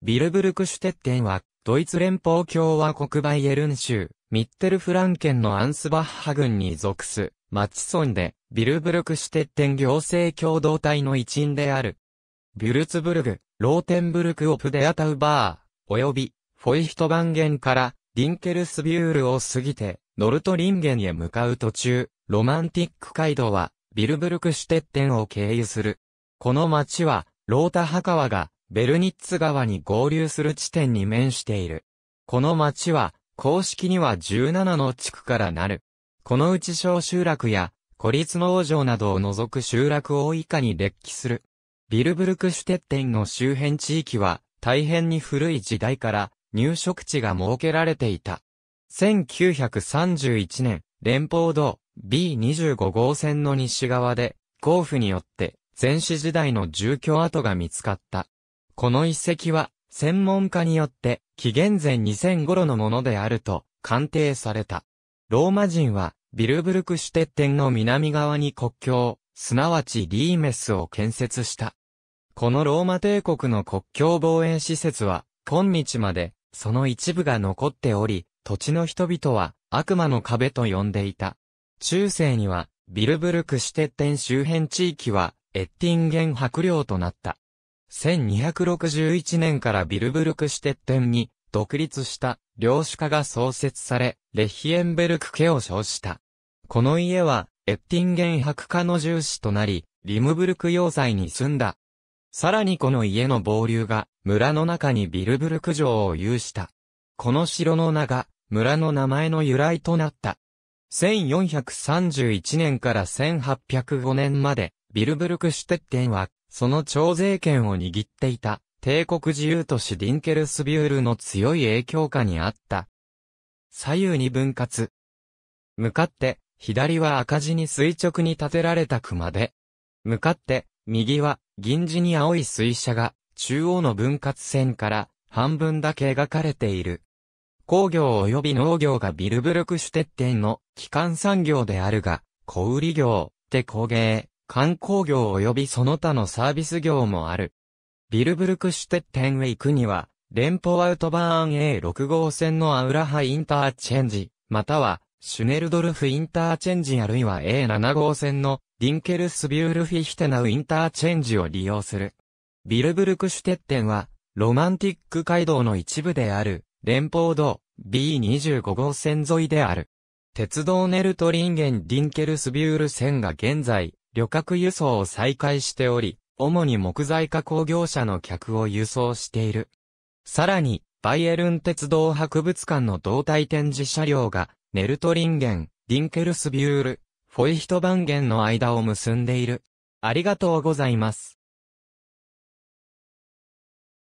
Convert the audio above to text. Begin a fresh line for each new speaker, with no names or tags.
ビルブルクシュテッテンは、ドイツ連邦共和国バイエルン州、ミッテルフランケンのアンスバッハ郡に属す、町村で、ビルブルクシュテッテン行政共同体の一員である。ビュルツブルグ、ローテンブルクオプデアタウバー、及び、フォイヒトバンゲンから、リンケルスビュールを過ぎて、ノルトリンゲンへ向かう途中、ロマンティック街道は、ビルブルクシュテッテンを経由する。この町は、ロータハワが、ベルニッツ川に合流する地点に面している。この町は、公式には17の地区からなる。このうち小集落や、孤立農場などを除く集落を以下に列記する。ビルブルクシュテッテンの周辺地域は、大変に古い時代から入植地が設けられていた。1931年、連邦道 B25 号線の西側で、甲府によって、前史時代の住居跡が見つかった。この遺跡は、専門家によって、紀元前2000頃のものであると、鑑定された。ローマ人は、ビルブルクシュテッテンの南側に国境、すなわちリーメスを建設した。このローマ帝国の国境防衛施設は、今日まで、その一部が残っており、土地の人々は、悪魔の壁と呼んでいた。中世には、ビルブルクシュテッテン周辺地域は、エッティンゲン白領となった。1261年からビルブルクシュテッテンに独立した領主家が創設され、レヒエンベルク家を称した。この家は、エッティンゲン博家の重視となり、リムブルク要塞に住んだ。さらにこの家の傍流が、村の中にビルブルク城を有した。この城の名が、村の名前の由来となった。1431年から1805年まで、ビルブルクシュテッテンはその徴税権を握っていた、帝国自由都市ディンケルスビュールの強い影響下にあった。左右に分割。向かって、左は赤字に垂直に立てられた熊で。向かって、右は、銀地に青い水車が、中央の分割線から、半分だけ描かれている。工業及び農業がビルブルクシュテッテンの基幹産業であるが、小売業、手工芸、観光業及びその他のサービス業もある。ビルブルクシュテッテンウェイクには、連邦アウトバーン A6 号線のアウラハインターチェンジ、または、シュネルドルフインターチェンジあるいは A7 号線のディンケルスビュールフィヒテナウインターチェンジを利用する。ビルブルクシュテッテンは、ロマンティック街道の一部である、連邦道 B25 号線沿いである。鉄道ネルトリンゲンディンケルスビュール線が現在、旅客輸送を再開しており、主に木材加工業者の客を輸送している。さらに、バイエルン鉄道博物館の胴体展示車両が、ネルトリンゲン、ディンケルスビュール、フォイヒトバンゲンの間を結んでいる。ありがとうございます。